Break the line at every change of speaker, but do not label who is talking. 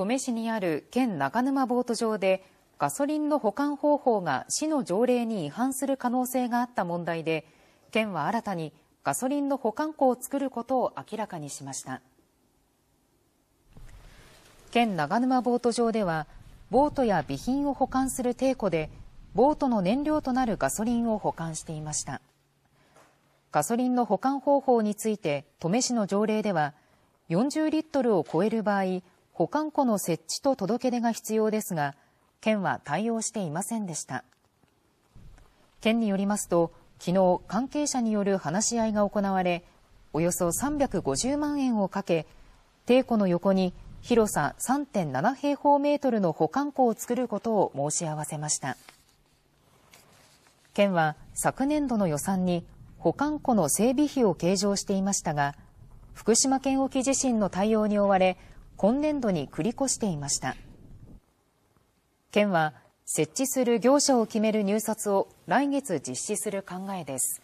登米市にある県中沼ボート場でガソリンの保管方法が市の条例に違反する可能性があった問題で県は新たにガソリンの保管庫を作ることを明らかにしました県長沼ボート場ではボートや備品を保管する艇庫でボートの燃料となるガソリンを保管していましたガソリンの保管方法について登米市の条例では40リットルを超える場合保管庫の設置と届け出が必要ですが、県は対応していませんでした。県によりますと、昨日関係者による話し合いが行われ、およそ350万円をかけ、帝庫の横に広さ3.7平方メートルの保管庫を作ることを申し合わせました。県は昨年度の予算に保管庫の整備費を計上していましたが、福島県沖地震の対応に追われ、今年度に繰り越していました。県は設置する業者を決める入札を来月実施する考えです。